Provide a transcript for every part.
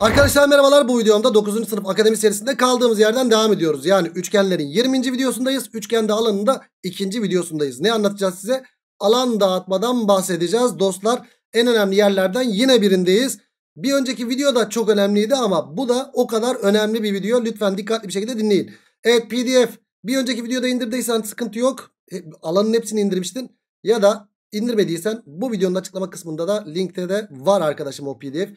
Arkadaşlar merhabalar bu videomda 9. sınıf akademi serisinde kaldığımız yerden devam ediyoruz. Yani üçgenlerin 20. videosundayız. Üçgende alanında 2. videosundayız. Ne anlatacağız size? Alan dağıtmadan bahsedeceğiz dostlar. En önemli yerlerden yine birindeyiz. Bir önceki video da çok önemliydi ama bu da o kadar önemli bir video. Lütfen dikkatli bir şekilde dinleyin. Evet pdf bir önceki videoda indirdiysen sıkıntı yok. E, alanın hepsini indirmiştin. Ya da indirmediysen bu videonun açıklama kısmında da linkte de var arkadaşım o pdf.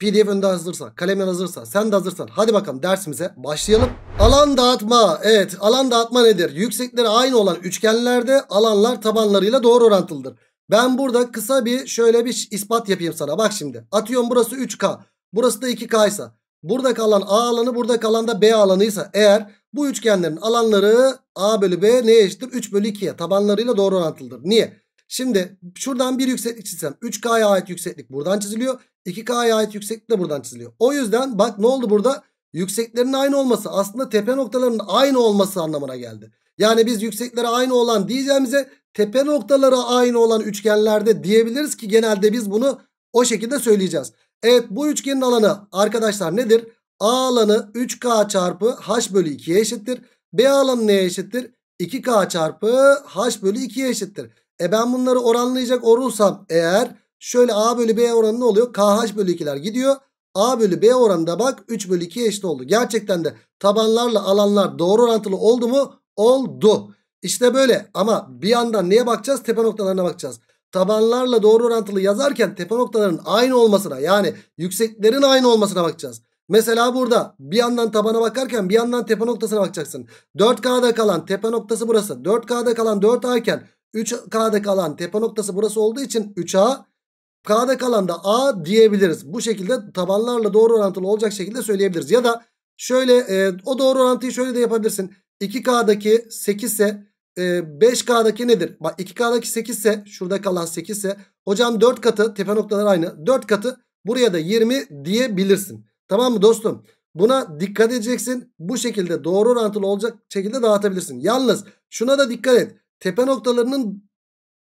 PDF önde hazırsa, kalemin hazırsa, sen de hazırsan hadi bakalım dersimize başlayalım. Alan dağıtma. Evet alan dağıtma nedir? Yüksekleri aynı olan üçgenlerde alanlar tabanlarıyla doğru orantılıdır. Ben burada kısa bir şöyle bir ispat yapayım sana. Bak şimdi atıyorum burası 3K. Burası da 2K ise. Burada kalan A alanı burada kalan da B alanıysa eğer bu üçgenlerin alanları A bölü B neye eşittir? 3 bölü 2'ye tabanlarıyla doğru orantılıdır. Niye? Şimdi şuradan bir yükseklik çizsem 3K'ya ait yükseklik buradan çiziliyor. 2K'ya ait yükseklik de buradan çiziliyor. O yüzden bak ne oldu burada? Yükseklerin aynı olması aslında tepe noktalarının aynı olması anlamına geldi. Yani biz yükseklere aynı olan diyeceğimize tepe noktaları aynı olan üçgenlerde diyebiliriz ki genelde biz bunu o şekilde söyleyeceğiz. Evet bu üçgenin alanı arkadaşlar nedir? A alanı 3K çarpı H bölü 2'ye eşittir. B alanı neye eşittir? 2K çarpı H bölü 2'ye eşittir. E ben bunları oranlayacak olursam eğer Şöyle A bölü B oranı ne oluyor? KH bölü 2'ler gidiyor. A bölü B oranında bak 3 bölü 2 eşit oldu. Gerçekten de tabanlarla alanlar doğru orantılı oldu mu? Oldu. İşte böyle ama bir yandan neye bakacağız? Tepe noktalarına bakacağız. Tabanlarla doğru orantılı yazarken tepe noktalarının aynı olmasına yani yükseklerin aynı olmasına bakacağız. Mesela burada bir yandan tabana bakarken bir yandan tepe noktasına bakacaksın. 4K'da kalan tepe noktası burası. 4K'da kalan 4A iken 3K'da kalan tepe noktası burası olduğu için 3A K'da kalan da A diyebiliriz. Bu şekilde tabanlarla doğru orantılı olacak şekilde söyleyebiliriz. Ya da şöyle e, o doğru orantıyı şöyle de yapabilirsin. 2K'daki 8 ise e, 5K'daki nedir? Bak 2K'daki 8 ise şurada kalan 8 ise hocam 4 katı tepe noktalar aynı. 4 katı buraya da 20 diyebilirsin. Tamam mı dostum? Buna dikkat edeceksin. Bu şekilde doğru orantılı olacak şekilde dağıtabilirsin. Yalnız şuna da dikkat et. Tepe noktalarının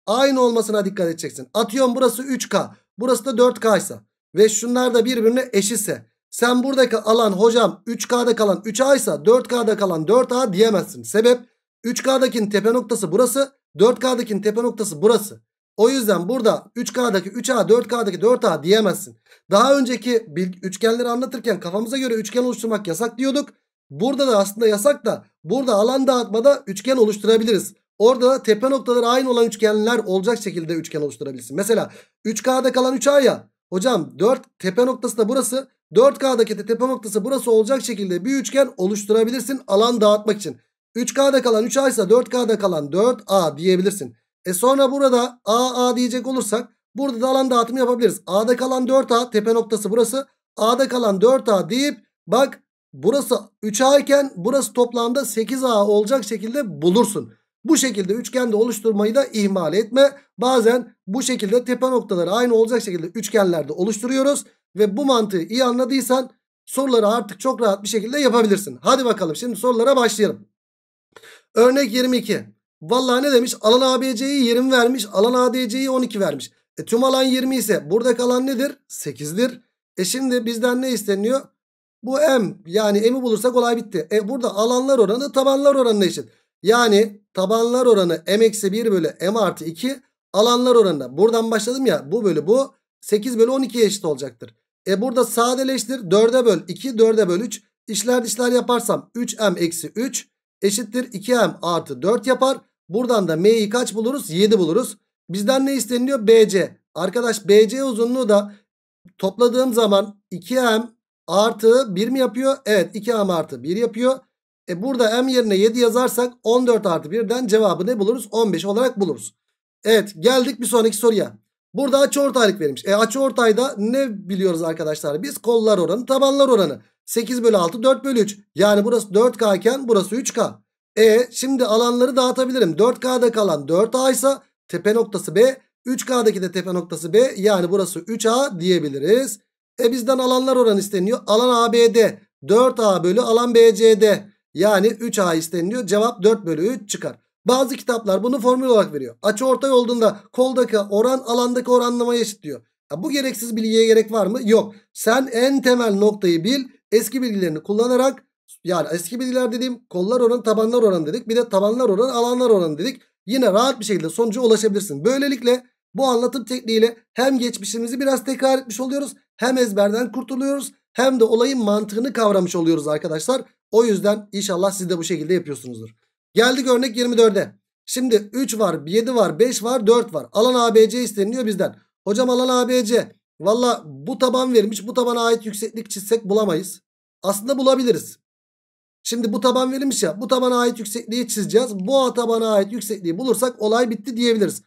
Aynı olmasına dikkat edeceksin. Atıyorum burası 3K. Burası da 4K ise. Ve şunlar da birbirine eşitse. Sen buradaki alan hocam 3K'da kalan 3A ise 4K'da kalan 4A diyemezsin. Sebep 3K'dakinin tepe noktası burası. 4K'dakinin tepe noktası burası. O yüzden burada 3K'daki 3A 4K'daki 4A diyemezsin. Daha önceki üçgenleri anlatırken kafamıza göre üçgen oluşturmak yasak diyorduk. Burada da aslında yasak da burada alan dağıtmada üçgen oluşturabiliriz. Orada tepe noktaları aynı olan üçgenler olacak şekilde üçgen oluşturabilirsin. Mesela 3K'da kalan 3A ya. Hocam 4 tepe noktası da burası. 4K'daki de tepe noktası burası olacak şekilde bir üçgen oluşturabilirsin alan dağıtmak için. 3K'da kalan 3A ise 4K'da kalan 4A diyebilirsin. E sonra burada AA diyecek olursak burada da alan dağıtımı yapabiliriz. A'da kalan 4A tepe noktası burası. A'da kalan 4A deyip bak burası 3A iken burası toplamda 8A olacak şekilde bulursun. Bu şekilde üçgende oluşturmayı da ihmal etme. Bazen bu şekilde tepe noktaları aynı olacak şekilde üçgenlerde oluşturuyoruz. Ve bu mantığı iyi anladıysan soruları artık çok rahat bir şekilde yapabilirsin. Hadi bakalım şimdi sorulara başlayalım. Örnek 22. Vallahi ne demiş? Alan ABC'yi 20 vermiş. Alan ADC'yi 12 vermiş. E, tüm alan 20 ise buradaki alan nedir? 8'dir. E şimdi bizden ne isteniyor? Bu M yani M'i bulursak olay bitti. E burada alanlar oranı tabanlar oranına eşit. Yani tabanlar oranı m-1 eksi bölü m artı 2 alanlar oranına. Buradan başladım ya bu bölü bu 8 bölü 12 eşit olacaktır. E burada sadeleştir 4'e böl 2 4'e böl 3 işler dişler yaparsam 3m eksi 3 eşittir 2m artı 4 yapar. Buradan da m'yi kaç buluruz? 7 buluruz. Bizden ne isteniliyor? BC. Arkadaş BC uzunluğu da topladığım zaman 2m artı 1 mi yapıyor? Evet 2m artı 1 yapıyor. E burada m yerine 7 yazarsak 14 artı 1'den cevabı ne buluruz? 15 olarak buluruz. Evet geldik bir sonraki soruya. Burada açıortaylık verilmiş. E ortayda ne biliyoruz arkadaşlar? Biz kollar oranı, tabanlar oranı. 8 bölü 6 4 bölü 3. Yani burası 4K iken burası 3K. E şimdi alanları dağıtabilirim. 4K'da kalan 4A ise tepe noktası B. 3K'daki de tepe noktası B. Yani burası 3A diyebiliriz. E bizden alanlar oranı isteniyor. Alan ABD 4A bölü alan BCD. Yani 3A isteniliyor. Cevap 4 bölü 3 çıkar. Bazı kitaplar bunu formül olarak veriyor. Açı ortay olduğunda koldaki oran alandaki oranlamaya eşit diyor. Ya bu gereksiz bilgiye gerek var mı? Yok. Sen en temel noktayı bil. Eski bilgilerini kullanarak yani eski bilgiler dediğim kollar oranı tabanlar oranı dedik. Bir de tabanlar oranı alanlar oranı dedik. Yine rahat bir şekilde sonuca ulaşabilirsin. Böylelikle bu anlatım tekniğiyle hem geçmişimizi biraz tekrar etmiş oluyoruz. Hem ezberden kurtuluyoruz. Hem de olayın mantığını kavramış oluyoruz arkadaşlar. O yüzden inşallah siz de bu şekilde yapıyorsunuzdur. Geldik örnek 24'e. Şimdi 3 var, 7 var, 5 var, 4 var. Alan ABC isteniliyor bizden. Hocam alan ABC. Valla bu taban verilmiş. Bu tabana ait yükseklik çizsek bulamayız. Aslında bulabiliriz. Şimdi bu taban verilmiş ya. Bu tabana ait yüksekliği çizeceğiz. Bu tabana ait yüksekliği bulursak olay bitti diyebiliriz.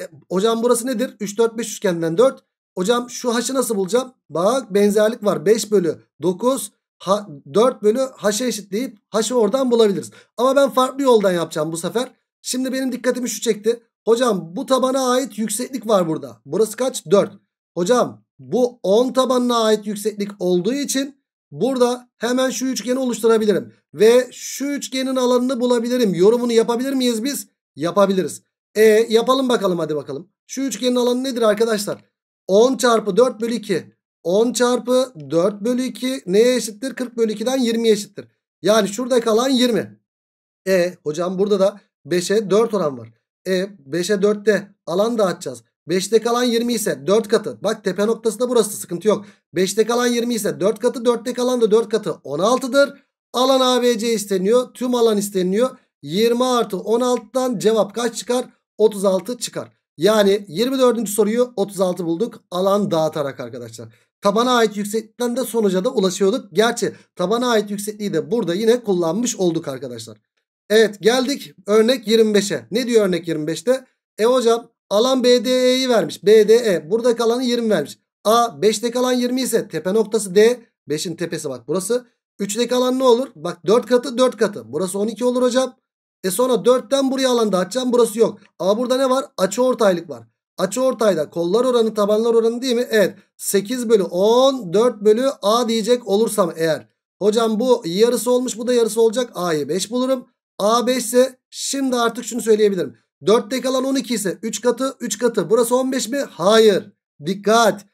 E, hocam burası nedir? 3, 4, 5 üçgenden 4. Hocam şu haşı nasıl bulacağım? Bak benzerlik var. 5 bölü 9 ha, 4 bölü haşa eşitleyip haşı oradan bulabiliriz. Ama ben farklı yoldan yapacağım bu sefer. Şimdi benim dikkatimi şu çekti. Hocam bu tabana ait yükseklik var burada. Burası kaç? 4. Hocam bu 10 tabanına ait yükseklik olduğu için burada hemen şu üçgeni oluşturabilirim. Ve şu üçgenin alanını bulabilirim. Yorumunu yapabilir miyiz biz? Yapabiliriz. E yapalım bakalım hadi bakalım. Şu üçgenin alanı nedir arkadaşlar? 10 çarpı 4 bölü 2. 10 çarpı 4 bölü 2 neye eşittir? 40 bölü 2'den 20'ye eşittir. Yani şurada kalan 20. E hocam burada da 5'e 4 oran var. E 5'e 4'te alan dağıtacağız. 5'te kalan 20 ise 4 katı. Bak tepe noktası da burası sıkıntı yok. 5'te kalan 20 ise 4 katı 4'te kalan da 4 katı 16'dır. Alan ABC isteniyor. Tüm alan isteniyor. 20 artı 16'dan cevap kaç çıkar? 36 çıkar. Yani 24. soruyu 36 bulduk. Alan dağıtarak arkadaşlar. Tabana ait yüksekten de sonuca da ulaşıyorduk. Gerçi tabana ait yüksekliği de burada yine kullanmış olduk arkadaşlar. Evet geldik örnek 25'e. Ne diyor örnek 25'te? E hocam alan BDE'yi vermiş. BDE buradaki alanı 20 vermiş. A 5'te alan 20 ise tepe noktası D. 5'in tepesi bak burası. 3'te alan ne olur? Bak 4 katı 4 katı. Burası 12 olur hocam. E sonra 4'ten buraya alan dağıtacağım. Burası yok. Ama burada ne var? Açı ortaylık var. Açı ortayda kollar oranı tabanlar oranı değil mi? Evet. 8 bölü 10 4 bölü A diyecek olursam eğer. Hocam bu yarısı olmuş bu da yarısı olacak. A'yı 5 bulurum. A 5 ise şimdi artık şunu söyleyebilirim. 4'teki alan 12 ise 3 katı 3 katı. Burası 15 mi? Hayır. Dikkat.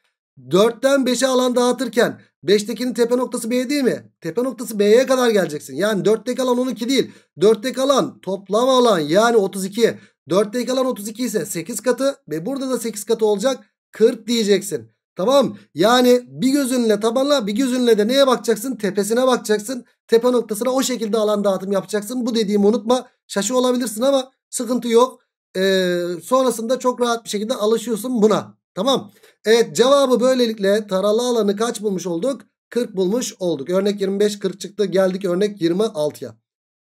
4'ten 5'e alan dağıtırken 5'tekinin tepe noktası B değil mi? Tepe noktası B'ye kadar geleceksin. Yani 4'teki alan 12 değil. 4'teki alan toplam alan yani 32. 4'teki alan 32 ise 8 katı ve burada da 8 katı olacak. 40 diyeceksin. Tamam yani bir gözünle tabanla bir gözünle de neye bakacaksın? Tepesine bakacaksın. Tepe noktasına o şekilde alan dağıtım yapacaksın. Bu dediğimi unutma. Şaşı olabilirsin ama sıkıntı yok. Ee, sonrasında çok rahat bir şekilde alışıyorsun buna. Tamam. Evet cevabı böylelikle taralı alanı kaç bulmuş olduk? 40 bulmuş olduk. Örnek 25 40 çıktı. Geldik örnek 26'ya.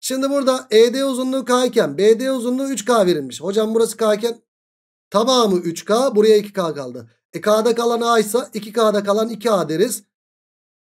Şimdi burada ED uzunluğu K iken BD uzunluğu 3K verilmiş. Hocam burası K iken tamamı 3K buraya 2K kaldı. E K'da kalan A ise 2K'da kalan 2A deriz.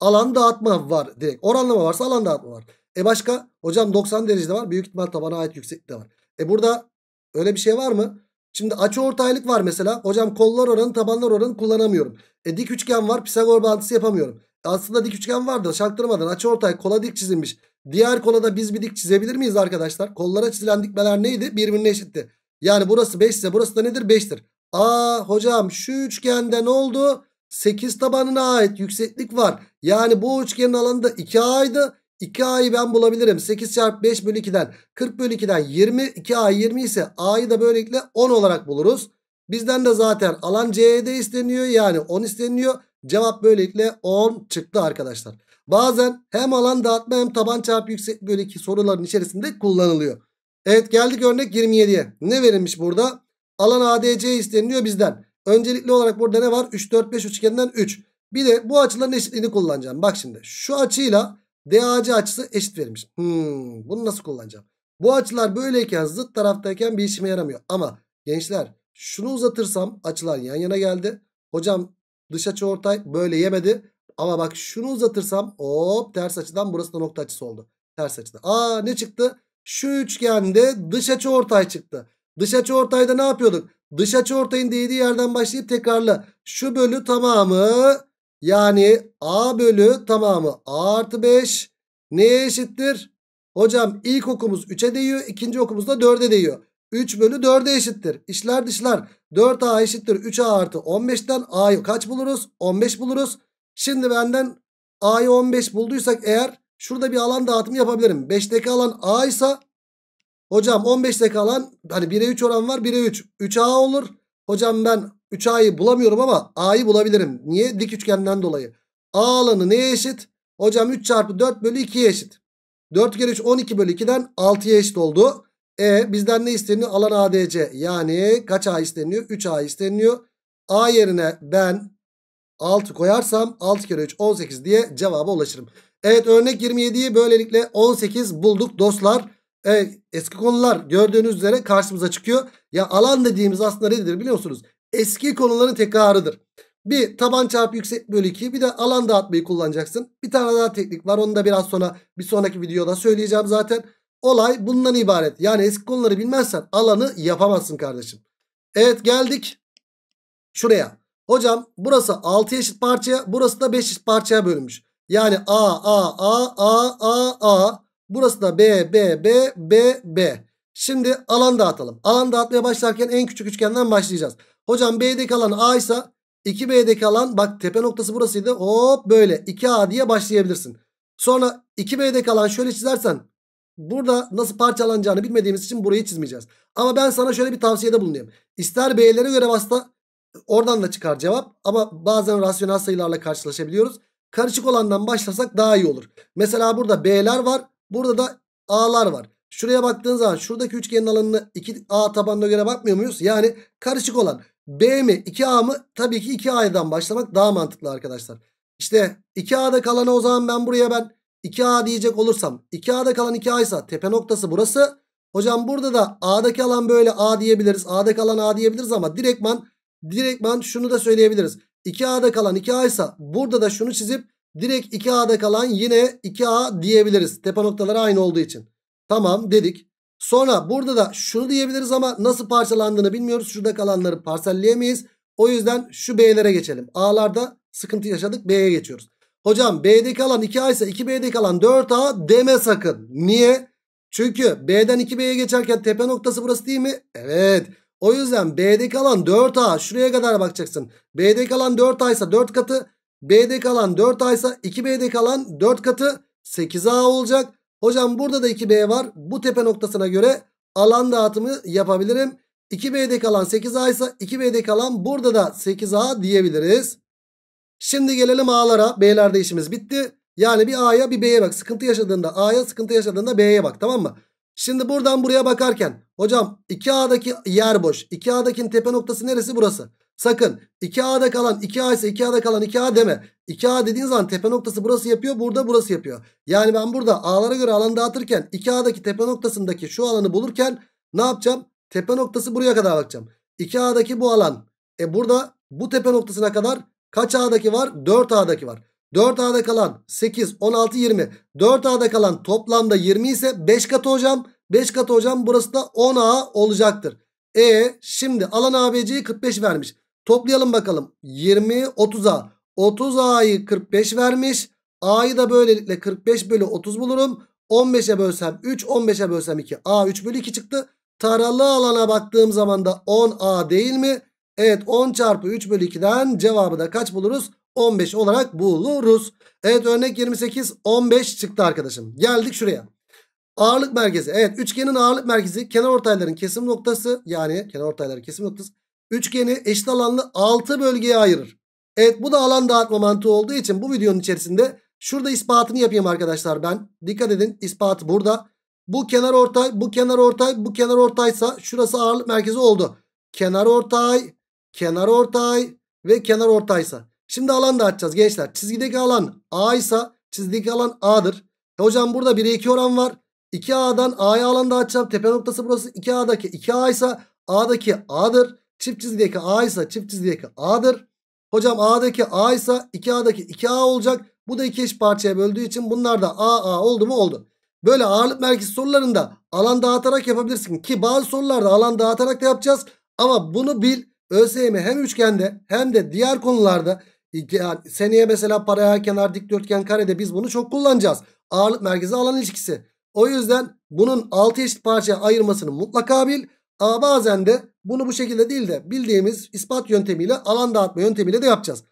Alan dağıtma var direkt. Oranlama varsa alan dağıtma var. E başka hocam 90 derecede var. Büyük ihtimal tabana ait yükseklikte var. E burada öyle bir şey var mı? Şimdi açı ortaylık var mesela. Hocam kollar oranı tabanlar oranı kullanamıyorum. E dik üçgen var Pisagor bağıntısı yapamıyorum. E, aslında dik üçgen vardı çaktırmadan açı ortay kola dik çizilmiş. Diğer kola da biz bir dik çizebilir miyiz arkadaşlar? Kollara çizilen dikmeler neydi? Birbirine eşitti. Yani burası 5 ise burası da nedir? 5'tir. Aa hocam şu üçgende ne oldu? 8 tabanına ait yükseklik var. Yani bu üçgenin alanı da 2A'ydı. 2a'yı ben bulabilirim. 8 çarp 5 bölü 2'den 40 bölü 2'den 20 2a 20 ise a'yı da böylelikle 10 olarak buluruz. Bizden de zaten alan c'de isteniyor yani 10 isteniyor. Cevap böylelikle 10 çıktı arkadaşlar. Bazen hem alan dağıtma hem taban çarp yüksek bölü 2 soruların içerisinde kullanılıyor. Evet geldik örnek 27'ye. Ne verilmiş burada? Alan ADC isteniyor bizden. Öncelikli olarak burada ne var? 3, 4, 5 üçgeninden 3. Bir de bu açıların eşitliğini kullanacağım. Bak şimdi şu açıyla DAC açısı eşit verilmiş. Hmm, bunu nasıl kullanacağım? Bu açılar böyleyken zıt taraftayken bir işime yaramıyor. Ama gençler şunu uzatırsam açılar yan yana geldi. Hocam dış açı ortay böyle yemedi. Ama bak şunu uzatırsam hop ters açıdan burası da nokta açısı oldu. Ters açıdan. Aa ne çıktı? Şu üçgende dış açı ortay çıktı. Dış açı ortayda ne yapıyorduk? Dış açı ortayın değdiği yerden başlayıp tekrarla. Şu bölü tamamı yani A bölü tamamı A artı 5 neye eşittir? Hocam ilk okumuz 3'e değiyor. ikinci okumuz da 4'e değiyor. 3 bölü 4'e eşittir. İşler dışlar. 4A eşittir. 3A artı 15'ten A'yı kaç buluruz? 15 buluruz. Şimdi benden A'yı 15 bulduysak eğer şurada bir alan dağıtımı yapabilirim. 5'teki alan A ise hocam 15'teki alan hani 1'e 3 oran var 1'e 3. 3A olur. Hocam ben 3 A'yı bulamıyorum ama A'yı bulabilirim. Niye? Dik üçgenden dolayı. A alanı neye eşit? Hocam 3 çarpı 4 bölü 2'ye eşit. 4 kere 3 12 bölü 2'den 6'ya eşit oldu. E bizden ne isteniyor? Alan ADC. Yani kaç A isteniyor? 3 A isteniyor. A yerine ben 6 koyarsam 6 kere 3 18 diye cevaba ulaşırım. Evet örnek 27'yi böylelikle 18 bulduk dostlar. Evet, eski konular gördüğünüz üzere karşımıza çıkıyor. Ya alan dediğimiz aslında nedir biliyor musunuz? Eski konuların tekrarıdır. Bir taban çarpı yüksek bölü 2 bir de alan dağıtmayı kullanacaksın. Bir tane daha teknik var onu da biraz sonra bir sonraki videoda söyleyeceğim zaten. Olay bundan ibaret. Yani eski konuları bilmezsen alanı yapamazsın kardeşim. Evet geldik şuraya. Hocam burası 6 eşit parçaya burası da 5 eşit parçaya bölünmüş. Yani A A A A A A Burası da B, B, B, B, B. Şimdi alan dağıtalım. Alan dağıtmaya başlarken en küçük üçgenden başlayacağız. Hocam B'deki alan A ise 2B'deki alan bak tepe noktası burasıydı. Hop böyle 2A diye başlayabilirsin. Sonra 2B'deki alan şöyle çizersen burada nasıl parçalanacağını bilmediğimiz için burayı çizmeyeceğiz. Ama ben sana şöyle bir tavsiyede bulunayım. İster B'lere göre basta oradan da çıkar cevap. Ama bazen rasyonel sayılarla karşılaşabiliyoruz. Karışık olandan başlasak daha iyi olur. Mesela burada B'ler var. Burada da A'lar var. Şuraya baktığın zaman şuradaki üçgenin alanını 2A tabanına göre bakmıyor muyuz? Yani karışık olan B mi 2A mı? Tabii ki 2A'dan başlamak daha mantıklı arkadaşlar. İşte 2A'da kalanı o zaman ben buraya ben 2A diyecek olursam 2A'da kalan 2A ise tepe noktası burası. Hocam burada da A'daki alan böyle A diyebiliriz. A'da kalan A diyebiliriz ama direktman direktman şunu da söyleyebiliriz. 2A'da kalan 2A ise burada da şunu çizip Direkt 2A'da kalan yine 2A diyebiliriz. Tepe noktaları aynı olduğu için. Tamam dedik. Sonra burada da şunu diyebiliriz ama nasıl parçalandığını bilmiyoruz. Şurada kalanları parselleyemeyiz. O yüzden şu B'lere geçelim. A'larda sıkıntı yaşadık. B'ye geçiyoruz. Hocam B'deki kalan 2A ise 2 b'de kalan 4A deme sakın. Niye? Çünkü B'den 2B'ye geçerken tepe noktası burası değil mi? Evet. O yüzden B'deki kalan 4A. Şuraya kadar bakacaksın. B'deki kalan 4A ise 4 katı. B'de kalan 4 aysa, 2B'de kalan 4 katı 8A olacak. Hocam burada da 2B var. Bu tepe noktasına göre alan dağıtımı yapabilirim. 2B'de kalan 8A ise 2B'de kalan burada da 8A diyebiliriz. Şimdi gelelim A'lara. B'lerde işimiz bitti. Yani bir A'ya bir B'ye bak. Sıkıntı yaşadığında A'ya sıkıntı yaşadığında B'ye bak tamam mı? Şimdi buradan buraya bakarken hocam 2A'daki yer boş. 2A'dakinin tepe noktası neresi burası? Sakın 2A'da kalan 2A ise 2A'da kalan 2A deme. 2A dediğin zaman tepe noktası burası yapıyor. Burada burası yapıyor. Yani ben burada A'lara göre alanı dağıtırken 2A'daki tepe noktasındaki şu alanı bulurken ne yapacağım? Tepe noktası buraya kadar bakacağım. 2A'daki bu alan. E burada bu tepe noktasına kadar kaç A'daki var? 4A'daki var. 4A'da kalan 8, 16, 20. 4A'da kalan toplamda 20 ise 5 katı hocam. 5 katı hocam burası da 10A olacaktır. E şimdi alan ABC'yi 45 vermiş. Toplayalım bakalım. 20 30'a. 30 A'yı 45 vermiş. A'yı da böylelikle 45 bölü 30 bulurum. 15'e bölsem 3, 15'e bölsem 2. A 3 bölü 2 çıktı. Taralı alana baktığım zaman da 10A değil mi? Evet 10 çarpı 3 bölü 2'den cevabı da kaç buluruz? 15 olarak buluruz. Evet örnek 28 15 çıktı arkadaşım. Geldik şuraya. Ağırlık merkezi. Evet üçgenin ağırlık merkezi kenar ortayların kesim noktası yani kenar ortayların kesim noktası üçgeni eşit alanlı 6 bölgeye ayırır. Evet bu da alan dağıtma mantığı olduğu için bu videonun içerisinde şurada ispatını yapayım arkadaşlar ben. Dikkat edin ispatı burada. Bu kenar ortay, bu kenar ortay, bu kenar ortaysa şurası ağırlık merkezi oldu. Kenar ortay, kenar ortay ve kenar ortaysa. Şimdi alan dağıtacağız gençler. Çizgideki alan A ise çizgideki alan A'dır. E hocam burada 1'e 2 oran var. 2A'dan A'ya alan dağıtacağım. Tepe noktası burası 2A'daki 2A ise A'daki A'dır. Çift çizgideki A ise çift çizgideki A'dır. Hocam A'daki A ise 2A'daki 2A olacak. Bu da iki eş parçaya böldüğü için bunlar da A A oldu mu oldu. Böyle ağırlık merkezi sorularında alan dağıtarak yapabilirsin. Ki bazı sorularda alan dağıtarak da yapacağız. Ama bunu bil. ÖSYM hem üçgende hem de diğer konularda yani seneye mesela paraya kenar dikdörtgen karede biz bunu çok kullanacağız. Ağırlık merkezi alan ilişkisi. O yüzden bunun 6 eşit parçaya ayırmasını mutlaka bil. A bazen de bunu bu şekilde değil de bildiğimiz ispat yöntemiyle alan dağıtma yöntemiyle de yapacağız.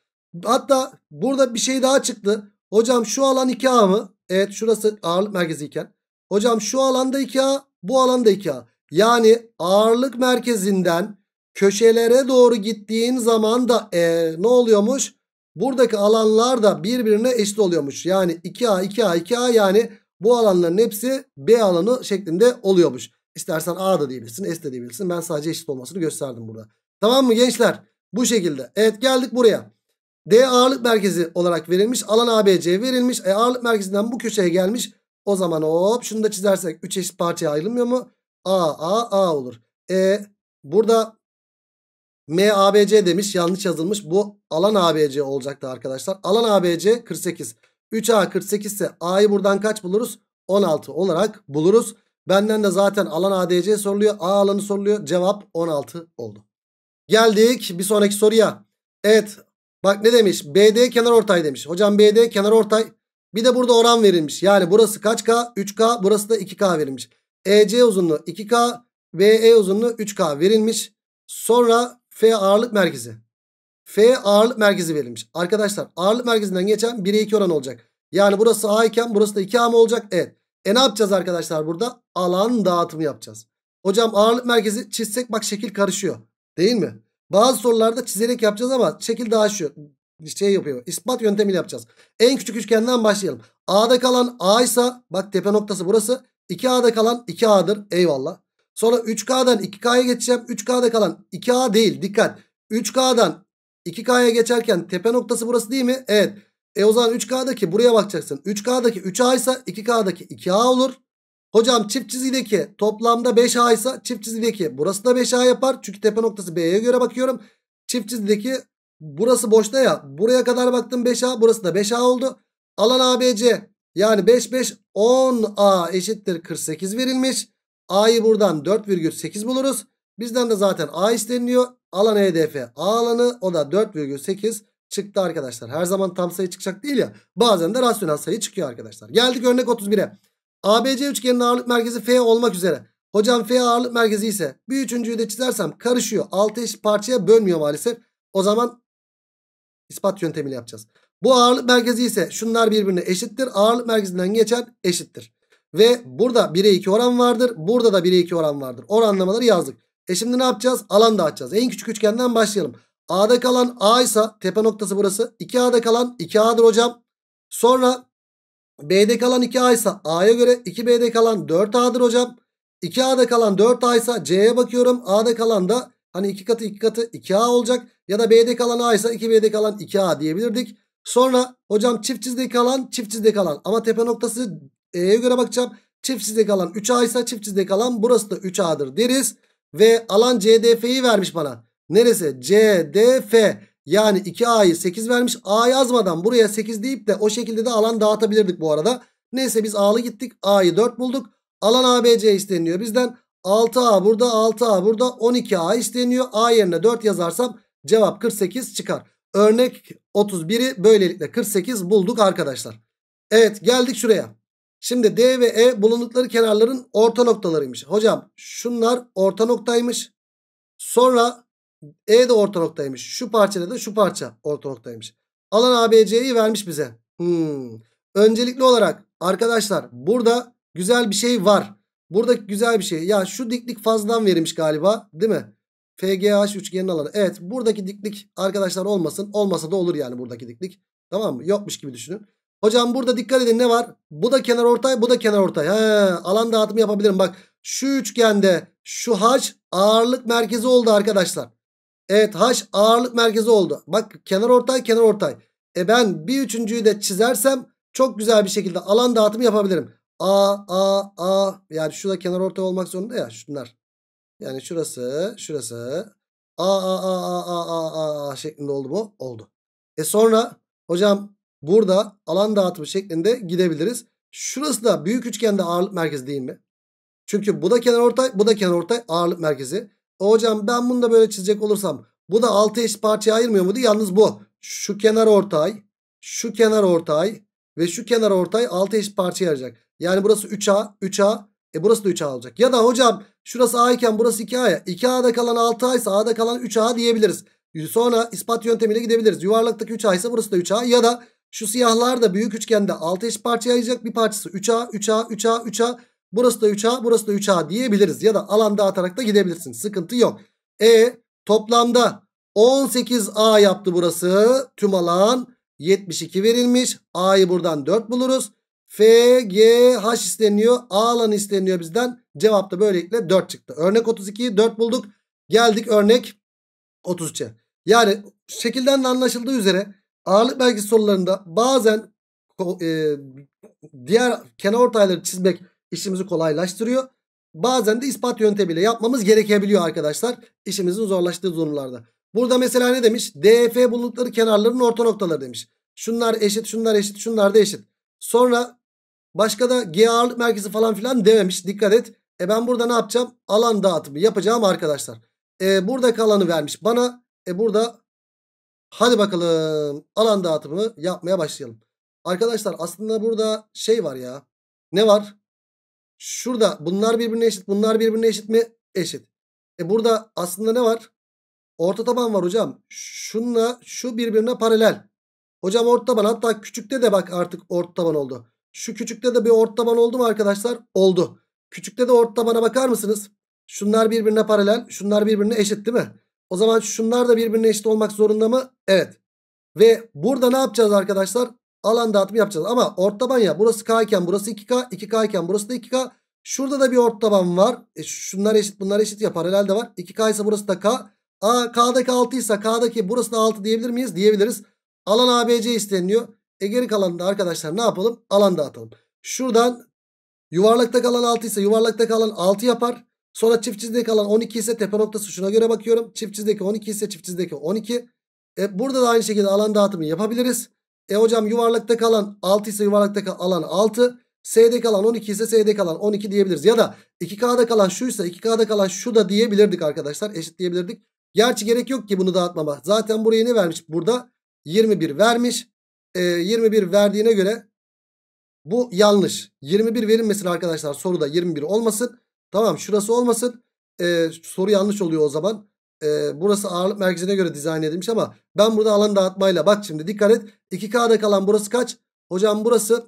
Hatta burada bir şey daha çıktı. Hocam şu alan 2A mı? Evet şurası ağırlık merkezi iken. Hocam şu alanda 2A bu alanda 2A. Yani ağırlık merkezinden köşelere doğru gittiğin zaman da e, ne oluyormuş? Buradaki alanlar da birbirine eşit oluyormuş. Yani 2A 2A 2A yani bu alanların hepsi B alanı şeklinde oluyormuş. İstersen A da diyebilirsin S de diyebilirsin. Ben sadece eşit olmasını gösterdim burada. Tamam mı gençler? Bu şekilde. Evet geldik buraya. D ağırlık merkezi olarak verilmiş. Alan ABC verilmiş. E ağırlık merkezinden bu köşeye gelmiş. O zaman hop şunu da çizersek 3 eşit parçaya ayrılmıyor mu? A A A olur. E burada M ABC demiş. Yanlış yazılmış. Bu alan ABC olacaktı arkadaşlar. Alan ABC 48. 3A 48 ise A'yı buradan kaç buluruz? 16 olarak buluruz. Benden de zaten alan ADC soruluyor. A alanı soruluyor. Cevap 16 oldu. Geldik bir sonraki soruya. Evet bak ne demiş? BD kenar ortay demiş. Hocam BD kenar ortay. Bir de burada oran verilmiş. Yani burası kaç K? 3K. Burası da 2K verilmiş. EC uzunluğu 2K. BE uzunluğu 3K verilmiş. Sonra F ağırlık merkezi. F ağırlık merkezi verilmiş. Arkadaşlar ağırlık merkezinden geçen 1'e 2 oran olacak. Yani burası A iken burası da 2A mı olacak? Evet. E ne yapacağız arkadaşlar burada? Alan dağıtımı yapacağız. Hocam ağırlık merkezi çizsek bak şekil karışıyor. Değil mi? Bazı sorularda çizerek yapacağız ama şekil dağışıyor. Şey yapıyor. İspat yöntemiyle yapacağız. En küçük üçgenden başlayalım. A'da kalan A ise bak tepe noktası burası. 2A'da kalan 2A'dır. Eyvallah. Sonra 3K'dan 2K'ya geçeceğim. 3K'da kalan 2A değil. Dikkat. 3K'dan 2K'ya geçerken tepe noktası burası değil mi? Evet. E o zaman 3K'daki buraya bakacaksın. 3K'daki 3A ise 2K'daki 2A olur. Hocam çift çizgideki toplamda 5A ise çift çizgideki burası da 5A yapar. Çünkü tepe noktası B'ye göre bakıyorum. Çift çizgideki burası boşta ya. Buraya kadar baktım 5A burası da 5A oldu. Alan ABC yani 5 5 10A eşittir 48 verilmiş. A'yı buradan 4,8 buluruz. Bizden de zaten A isteniliyor. Alan EDF A alanı o da 4,8 çıktı arkadaşlar. Her zaman tam sayı çıkacak değil ya. Bazen de rasyonel sayı çıkıyor arkadaşlar. Geldik örnek 31'e. ABC üçgenin ağırlık merkezi F olmak üzere. Hocam F ağırlık merkezi ise bir üçüncüyü de çizersem karışıyor. 6 eşit parçaya bölmüyor maalesef. O zaman ispat yöntemiyle yapacağız. Bu ağırlık merkezi ise şunlar birbirine eşittir. Ağırlık merkezinden geçen eşittir. Ve burada 1'e 2 oran vardır. Burada da 1'e 2 oran vardır. Oranlamaları yazdık. E şimdi ne yapacağız? Alan dağıtacağız. En küçük üçgenden başlayalım. A'da kalan A ise tepe noktası burası. 2A'da kalan 2A'dır hocam. Sonra B'de kalan 2A ise A'ya göre 2B'de kalan 4A'dır hocam. 2A'da kalan 4A ise C'ye bakıyorum. A'da kalan da hani 2 katı 2 katı 2A olacak. Ya da B'de kalan A ise 2B'de kalan 2A diyebilirdik. Sonra hocam çift çizde kalan çift çizde kalan ama tepe noktası E'ye göre bakacağım. Çift çizde kalan 3A ise çift çizde kalan burası da 3A'dır deriz. Ve alan CDF'yi vermiş bana. Neresi? C, D, F. Yani 2A'yı 8 vermiş. A yazmadan buraya 8 deyip de o şekilde de alan dağıtabilirdik bu arada. Neyse biz A'lı gittik. A'yı 4 bulduk. Alan ABC isteniyor bizden. 6A burada 6A burada 12A isteniyor. A yerine 4 yazarsam cevap 48 çıkar. Örnek 31'i böylelikle 48 bulduk arkadaşlar. Evet geldik şuraya. Şimdi D ve E bulundukları kenarların orta noktalarıymış. Hocam şunlar orta noktaymış. Sonra e de orta noktaymış. Şu parçada da şu parça orta noktaymış. Alan ABC'yi vermiş bize. Hmm. Öncelikli olarak arkadaşlar burada güzel bir şey var. Buradaki güzel bir şey. Ya şu diklik fazladan verilmiş galiba değil mi? FGH üçgenin alanı. Evet buradaki diklik arkadaşlar olmasın. Olmasa da olur yani buradaki diklik. Tamam mı? Yokmuş gibi düşünün. Hocam burada dikkat edin ne var? Bu da kenar ortay bu da kenar ortay. He, alan dağıtımı yapabilirim. Bak şu üçgende şu haç ağırlık merkezi oldu arkadaşlar. Evet H ağırlık merkezi oldu. Bak kenar ortay kenar ortay. E ben bir üçüncüyü de çizersem çok güzel bir şekilde alan dağıtımı yapabilirim. A, A, A. Yani şurada kenar ortay olmak zorunda ya şunlar. Yani şurası, şurası. A, A, A, A, A, A, A, şeklinde oldu mu? Oldu. E sonra hocam burada alan dağıtımı şeklinde gidebiliriz. Şurası da büyük üçgende ağırlık merkezi değil mi? Çünkü bu da kenar ortay, bu da kenar ortay ağırlık merkezi. Hocam ben bunu da böyle çizecek olursam bu da 6 eş parçaya ayırmıyor muydu? Yalnız bu şu kenar ortay, şu kenar ortay ve şu kenar ortay 6 eş parçaya ayıracak. Yani burası 3A, 3A, e burası da 3A olacak. Ya da hocam şurası A iken burası 2 a ya, 2A'da kalan 6A ise A'da kalan 3A diyebiliriz. Sonra ispat yöntemiyle gidebiliriz. Yuvarlaktaki 3A ise burası da 3A ya da şu siyahlar da büyük üçgende 6 eş parçaya ayıracak. Bir parçası 3A, 3A, 3A, 3A. Burası da 3A burası da 3A diyebiliriz. Ya da alan dağıtarak da gidebilirsin. Sıkıntı yok. E toplamda 18A yaptı burası. Tüm alan 72 verilmiş. A'yı buradan 4 buluruz. F, G, H isteniyor. A alanı isteniyor bizden. Cevap da böylelikle 4 çıktı. Örnek 32'yi 4 bulduk. Geldik örnek 33'e. Yani şekilden de anlaşıldığı üzere ağırlık belgesi sorularında bazen e, diğer kenar ortayları çizmek işimizi kolaylaştırıyor. Bazen de ispat yöntemiyle yapmamız gerekebiliyor arkadaşlar. İşimizin zorlaştığı durumlarda. Burada mesela ne demiş? DF bulundukları kenarların orta noktaları demiş. Şunlar eşit, şunlar eşit, şunlar da eşit. Sonra başka da G ağırlık merkezi falan filan dememiş. Dikkat et. E ben burada ne yapacağım? Alan dağıtımı yapacağım arkadaşlar. E buradaki alanı vermiş bana. E burada hadi bakalım alan dağıtımını yapmaya başlayalım. Arkadaşlar aslında burada şey var ya. Ne var? Şurada bunlar birbirine eşit. Bunlar birbirine eşit mi? Eşit. E burada aslında ne var? Orta taban var hocam. Şunla şu birbirine paralel. Hocam orta taban hatta küçükte de bak artık orta taban oldu. Şu küçükte de bir orta taban oldu mu arkadaşlar? Oldu. Küçükte de orta tabana bakar mısınız? Şunlar birbirine paralel. Şunlar birbirine eşit değil mi? O zaman şunlar da birbirine eşit olmak zorunda mı? Evet. Ve burada ne yapacağız arkadaşlar? alan dağıtımı yapacağız. Ama ort taban ya burası K iken burası 2K 2K iken burası da 2K. Şurada da bir ort taban var. E, şunlar eşit bunlar eşit ya paralel de var. 2K ise burası da K. A, K'daki 6 ise K'daki burası da 6 diyebilir miyiz? Diyebiliriz. Alan ABC isteniyor. E geri kalan da arkadaşlar ne yapalım? Alan dağıtalım. Şuradan yuvarlakta kalan 6 ise yuvarlakta kalan 6 yapar. Sonra çift çizgide kalan 12 ise tepe noktası şuna göre bakıyorum. Çift çizdeki 12 ise çift çizdeki 12. E, burada da aynı şekilde alan dağıtımı yapabiliriz. E hocam yuvarlakta kalan 6 ise yuvarlakta kalan 6. S'de kalan 12 ise S'de kalan 12 diyebiliriz. Ya da 2K'da kalan şuysa 2K'da kalan şu da diyebilirdik arkadaşlar. Eşitleyebilirdik. Gerçi gerek yok ki bunu dağıtmama. Zaten buraya ne vermiş? Burada 21 vermiş. E, 21 verdiğine göre bu yanlış. 21 verilmesin arkadaşlar. Soruda 21 olmasın. Tamam şurası olmasın. E, soru yanlış oluyor o zaman e, burası ağırlık merkezine göre dizayn edilmiş ama ben burada alan dağıtmayla bak şimdi dikkat et. 2K'da kalan burası kaç? Hocam burası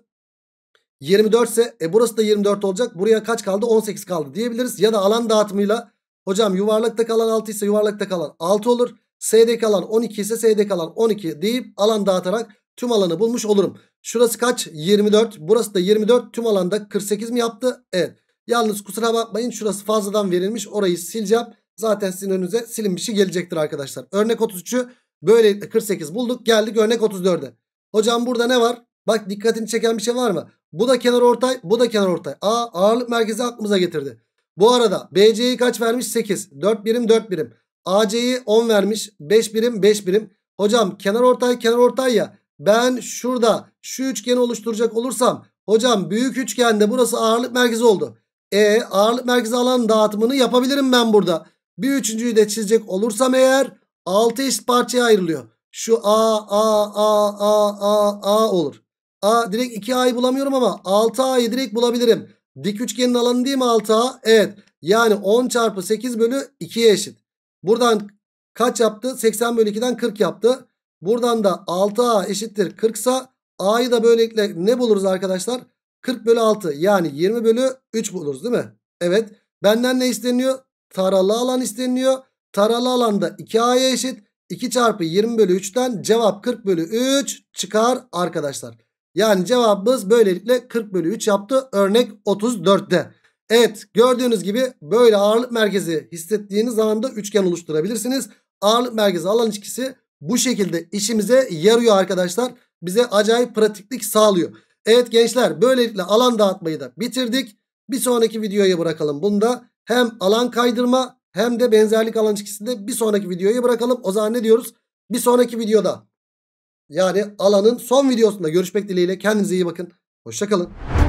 24 ise e, burası da 24 olacak. Buraya kaç kaldı? 18 kaldı diyebiliriz. Ya da alan dağıtımıyla hocam yuvarlakta kalan 6 ise yuvarlakta kalan 6 olur. S'de kalan 12 ise S'de kalan 12 deyip alan dağıtarak tüm alanı bulmuş olurum. Şurası kaç? 24. Burası da 24. Tüm alanda 48 mi yaptı? Evet. Yalnız kusura bakmayın şurası fazladan verilmiş. Orayı sileceğim. Zaten sizin önünüze silin bir şey gelecektir arkadaşlar. Örnek 33'ü böyle 48 bulduk. Geldik örnek 34'e. Hocam burada ne var? Bak dikkatini çeken bir şey var mı? Bu da kenar ortay, bu da kenar ortay. A ağırlık merkezi aklımıza getirdi. Bu arada BC'yi kaç vermiş? 8. 4 birim 4 birim. AC'yi 10 vermiş. 5 birim 5 birim. Hocam kenar ortay kenar ortay ya. Ben şurada şu üçgeni oluşturacak olursam hocam büyük üçgende burası ağırlık merkezi oldu. E ağırlık merkezi alan dağıtımını yapabilirim ben burada. Bir üçüncüyü de çizecek olursam eğer 6 eşit parçaya ayrılıyor. Şu A, A, A, A, A, A olur. A direkt 2A'yı bulamıyorum ama 6A'yı direkt bulabilirim. Dik üçgenin alanı değil mi 6A? Evet. Yani 10 çarpı 8 bölü 2'ye eşit. Buradan kaç yaptı? 80 bölü 2'den 40 yaptı. Buradan da 6A eşittir 40 sa A'yı da böylelikle ne buluruz arkadaşlar? 40 bölü 6 yani 20 bölü 3 buluruz değil mi? Evet. Benden ne isteniyor? taralı alan isteniliyor. Taralı alanda 2A'ya eşit. 2 çarpı 20 bölü 3'ten cevap 40 bölü 3 çıkar arkadaşlar. Yani cevabımız böylelikle 40 bölü 3 yaptı. Örnek 34'te. Evet gördüğünüz gibi böyle ağırlık merkezi hissettiğiniz anda üçgen oluşturabilirsiniz. Ağırlık merkezi alan ilişkisi bu şekilde işimize yarıyor arkadaşlar. Bize acayip pratiklik sağlıyor. Evet gençler böylelikle alan dağıtmayı da bitirdik. Bir sonraki videoya bırakalım bunu da. Hem alan kaydırma hem de benzerlik alan ilişkisinde bir sonraki videoyu bırakalım. O zaman ne diyoruz? Bir sonraki videoda yani alanın son videosunda görüşmek dileğiyle. Kendinize iyi bakın. Hoşçakalın.